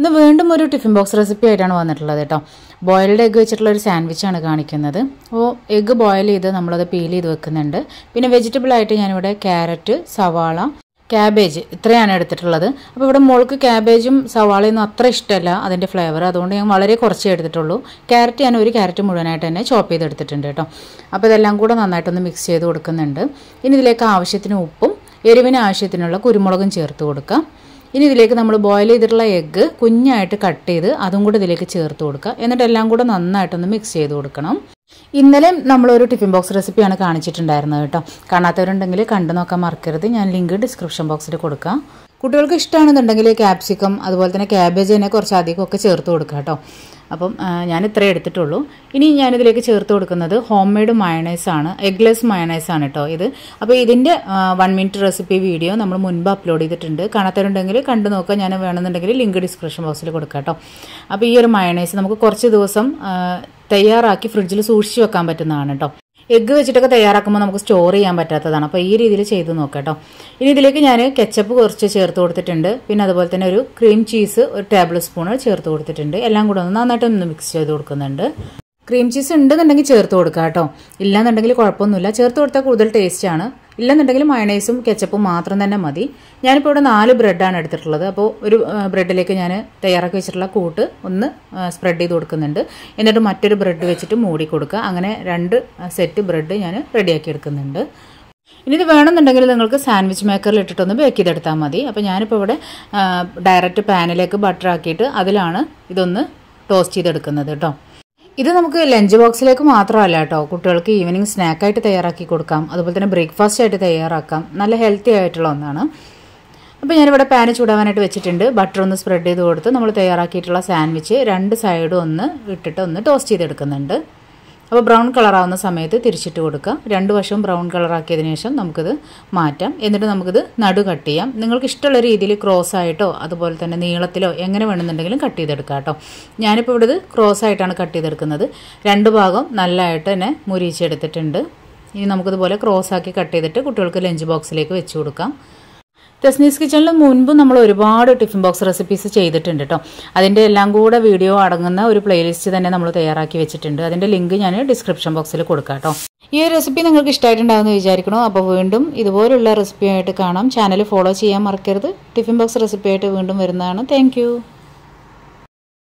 ഇന്ന് വീണ്ടും ഒരു ടിഫിൻ ബോക്സ് റെസിപ്പി ആയിട്ടാണ് വന്നിട്ടുള്ളത് കേട്ടോ ബോയിൽഡ് എഗ്ഗ് വെച്ചിട്ടുള്ള ഒരു സാൻഡ്വിച്ചാണ് കാണിക്കുന്നത് അപ്പോൾ എഗ്ഗ് ബോയിൽ ചെയ്ത് നമ്മളത് പീൽ ചെയ്ത് വെക്കുന്നുണ്ട് പിന്നെ വെജിറ്റബിൾ ആയിട്ട് ഞാനിവിടെ ക്യാരറ്റ് സവാള ക്യാബേജ് ഇത്രയാണ് എടുത്തിട്ടുള്ളത് അപ്പോൾ ഇവിടെ മോൾക്ക് ക്യാബേജും സവാളയൊന്നും അത്ര ഇഷ്ടമല്ല അതിൻ്റെ ഫ്ലേവർ അതുകൊണ്ട് ഞാൻ വളരെ കുറച്ചേ എടുത്തിട്ടുള്ളൂ ക്യാരറ്റ് ഞാൻ ഒരു ക്യാരറ്റ് മുഴുവനായിട്ട് തന്നെ ചോപ്പ് ചെയ്ത് എടുത്തിട്ടുണ്ട് കേട്ടോ അപ്പോൾ ഇതെല്ലാം കൂടെ നന്നായിട്ടൊന്ന് മിക്സ് ചെയ്ത് കൊടുക്കുന്നുണ്ട് ഇനി ഇതിലേക്ക് ആവശ്യത്തിന് ഉപ്പും എരിവിന് ആവശ്യത്തിനുള്ള കുരുമുളകും ചേർത്ത് കൊടുക്കുക ഇനി ഇതിലേക്ക് നമ്മൾ ബോയിൽ ചെയ്തിട്ടുള്ള എഗ്ഗ് കുഞ്ഞായിട്ട് കട്ട് ചെയ്ത് അതും കൂടെ ഇതിലേക്ക് ചേർത്ത് കൊടുക്കുക എന്നിട്ട് എല്ലാം കൂടെ നന്നായിട്ടൊന്ന് മിക്സ് ചെയ്ത് കൊടുക്കണം ഇന്നലെ നമ്മളൊരു ടിഫിൻ ബോക്സ് റെസിപ്പിയാണ് കാണിച്ചിട്ടുണ്ടായിരുന്നത് കേട്ടോ കാണാത്തവരുണ്ടെങ്കിൽ കണ്ടു നോക്കാൻ മറക്കരുത് ഞാൻ ലിങ്ക് ഡിസ്ക്രിപ്ഷൻ ബോക്സിൽ കൊടുക്കാം കുട്ടികൾക്ക് ഇഷ്ടമാണെന്നുണ്ടെങ്കിൽ ക്യാപ്സിക്കം അതുപോലെ തന്നെ തന്നെ കുറച്ച് ഒക്കെ ചേർത്ത് കൊടുക്കുക കേട്ടോ അപ്പം ഞാൻ ഇത്രേ എടുത്തിട്ടുള്ളൂ ഇനി ഞാനിതിലേക്ക് ചേർത്ത് കൊടുക്കുന്നത് ഹോം മെയ്ഡ് മയണൈസാണ് എഗ്ലെസ് മയണൈസാണ് കേട്ടോ ഇത് അപ്പോൾ ഇതിൻ്റെ വൺ മിനിറ്റ് റെസിപ്പി വീഡിയോ നമ്മൾ മുൻപ് അപ്ലോഡ് ചെയ്തിട്ടുണ്ട് കാണാത്തരുണ്ടെങ്കിൽ കണ്ടു നോക്കുക ഞാൻ വേണമെന്നുണ്ടെങ്കിൽ ലിങ്ക് ഡിസ്ക്രിപ്ഷൻ ബോക്സിൽ കൊടുക്കാം കേട്ടോ അപ്പോൾ ഈ ഒരു മയണൈസ് നമുക്ക് കുറച്ച് ദിവസം തയ്യാറാക്കി ഫ്രിഡ്ജിൽ സൂക്ഷിച്ച് വെക്കാൻ പറ്റുന്നതാണ് കേട്ടോ എഗ്ഗ് വെച്ചിട്ടൊക്കെ തയ്യാറാക്കുമ്പോൾ നമുക്ക് സ്റ്റോർ ചെയ്യാൻ പറ്റാത്തതാണ് അപ്പോൾ ഈ രീതിയിൽ ചെയ്ത് നോക്കാം ഇനി ഇതിലേക്ക് ഞാൻ കെച്ചപ്പ് കുറച്ച് ചേർത്ത് കൊടുത്തിട്ടുണ്ട് പിന്നെ അതുപോലെ തന്നെ ഒരു ക്രീം ചീസ് ഒരു ടേബിൾ സ്പൂൺ ചേർത്ത് കൊടുത്തിട്ടുണ്ട് എല്ലാം കൂടെ ഒന്ന് നന്നായിട്ട് ഒന്ന് മിക്സ് ചെയ്ത് കൊടുക്കുന്നുണ്ട് ക്രീം ചീസ് ഉണ്ടെന്നുണ്ടെങ്കിൽ ചേർത്ത് കൊടുക്കാം കേട്ടോ ഇല്ലാന്നുണ്ടെങ്കിൽ കുഴപ്പമൊന്നുമില്ല ചേർത്ത് കൊടുത്താൽ കൂടുതൽ ടേസ്റ്റാണ് ഇല്ലെന്നുണ്ടെങ്കിൽ മയണൈസും കെച്ചപ്പും മാത്രം തന്നെ മതി ഞാനിപ്പോൾ ഇവിടെ നാല് ബ്രെഡാണ് എടുത്തിട്ടുള്ളത് അപ്പോൾ ഒരു ബ്രെഡിലേക്ക് ഞാൻ തയ്യാറാക്കി വെച്ചിട്ടുള്ള കൂട്ട് ഒന്ന് സ്പ്രെഡ് ചെയ്ത് കൊടുക്കുന്നുണ്ട് എന്നിട്ട് മറ്റൊരു ബ്രെഡ് വെച്ചിട്ട് മൂടി കൊടുക്കുക അങ്ങനെ രണ്ട് സെറ്റ് ബ്രെഡ് ഞാൻ റെഡിയാക്കി എടുക്കുന്നുണ്ട് ഇനി ഇത് വേണമെന്നുണ്ടെങ്കിൽ നിങ്ങൾക്ക് സാൻഡ്വിച്ച് മേക്കറിൽ ഇട്ടിട്ടൊന്ന് ബേക്ക് ചെയ്തെടുത്താൽ മതി അപ്പോൾ ഞാനിപ്പോൾ ഇവിടെ ഡയറക്റ്റ് പാനിലേക്ക് ബട്ടർ ആക്കിയിട്ട് അതിലാണ് ഇതൊന്ന് ടോസ്റ്റ് ചെയ്തെടുക്കുന്നത് കേട്ടോ ഇത് നമുക്ക് ലഞ്ച് ബോക്സിലേക്ക് മാത്രമല്ല കേട്ടോ കുട്ടികൾക്ക് ഈവനിങ് സ്നാക്കായിട്ട് തയ്യാറാക്കി കൊടുക്കാം അതുപോലെ തന്നെ ബ്രേക്ക്ഫാസ്റ്റ് ആയിട്ട് തയ്യാറാക്കാം നല്ല ഹെൽത്തി ആയിട്ടുള്ള ഒന്നാണ് അപ്പോൾ ഞാനിവിടെ പാന് ചൂടാവാനായിട്ട് വെച്ചിട്ടുണ്ട് ബട്ടർ ഒന്ന് സ്പ്രെഡ് ചെയ്ത് കൊടുത്ത് നമ്മൾ തയ്യാറാക്കിയിട്ടുള്ള സാൻഡ്വിച്ച് രണ്ട് സൈഡും ഒന്ന് ഇട്ടിട്ട് ഒന്ന് ടോസ്റ്റ് ചെയ്തെടുക്കുന്നുണ്ട് അപ്പോൾ ബ്രൗൺ കളറാവുന്ന സമയത്ത് തിരിച്ചിട്ട് കൊടുക്കുക രണ്ട് വശവും ബ്രൗൺ കളറാക്കിയതിന് ശേഷം നമുക്കിത് മാറ്റാം എന്നിട്ട് നമുക്കിത് നടു കട്ട് ചെയ്യാം നിങ്ങൾക്ക് ഇഷ്ടമുള്ള രീതിയിൽ ക്രോസ് ആയിട്ടോ അതുപോലെ തന്നെ നീളത്തിലോ എങ്ങനെ വേണമെന്നുണ്ടെങ്കിലും കട്ട് ചെയ്തെടുക്കുക കേട്ടോ ഞാനിപ്പോൾ ഇവിടെ ഇത് ക്രോസ് ആയിട്ടാണ് കട്ട് ചെയ്തെടുക്കുന്നത് രണ്ട് ഭാഗം നല്ലതായിട്ട് തന്നെ മുരിച്ചെടുത്തിട്ടുണ്ട് ഇനി നമുക്കിതുപോലെ ക്രോസ് ആക്കി കട്ട് ചെയ്തിട്ട് കുട്ടികൾക്ക് ലഞ്ച് ബോക്സിലേക്ക് വെച്ച് കൊടുക്കാം ടെസ്നീസ് കിച്ചണിൽ മുൻപ് നമ്മൾ ഒരുപാട് ടിഫിൻ ബോക്സ് റെസിപ്പീസ് ചെയ്തിട്ടുണ്ട് കേട്ടോ അതിൻ്റെ എല്ലാം കൂടെ വീഡിയോ അടങ്ങുന്ന ഒരു പ്ലേലിസ്റ്റ് തന്നെ നമ്മൾ തയ്യാറാക്കി വെച്ചിട്ടുണ്ട് അതിൻ്റെ ലിങ്ക് ഞാൻ ഡിസ്ക്രിപ്ഷൻ ബോക്സിൽ കൊടുക്കാം കേട്ടോ ഈ ഒരു റെസിപ്പി നിങ്ങൾക്ക് ഇഷ്ടമായിട്ടുണ്ടാകുമെന്ന് വിചാരിക്കണോ അപ്പോൾ വീണ്ടും ഇതുപോലുള്ള റെസിപ്പിയായിട്ട് കാണാം ചാനൽ ഫോളോ ചെയ്യാൻ മറക്കരുത് ടിഫിൻ ബോക്സ് റെസിപ്പിയായിട്ട് വീണ്ടും വരുന്നതാണ് താങ്ക്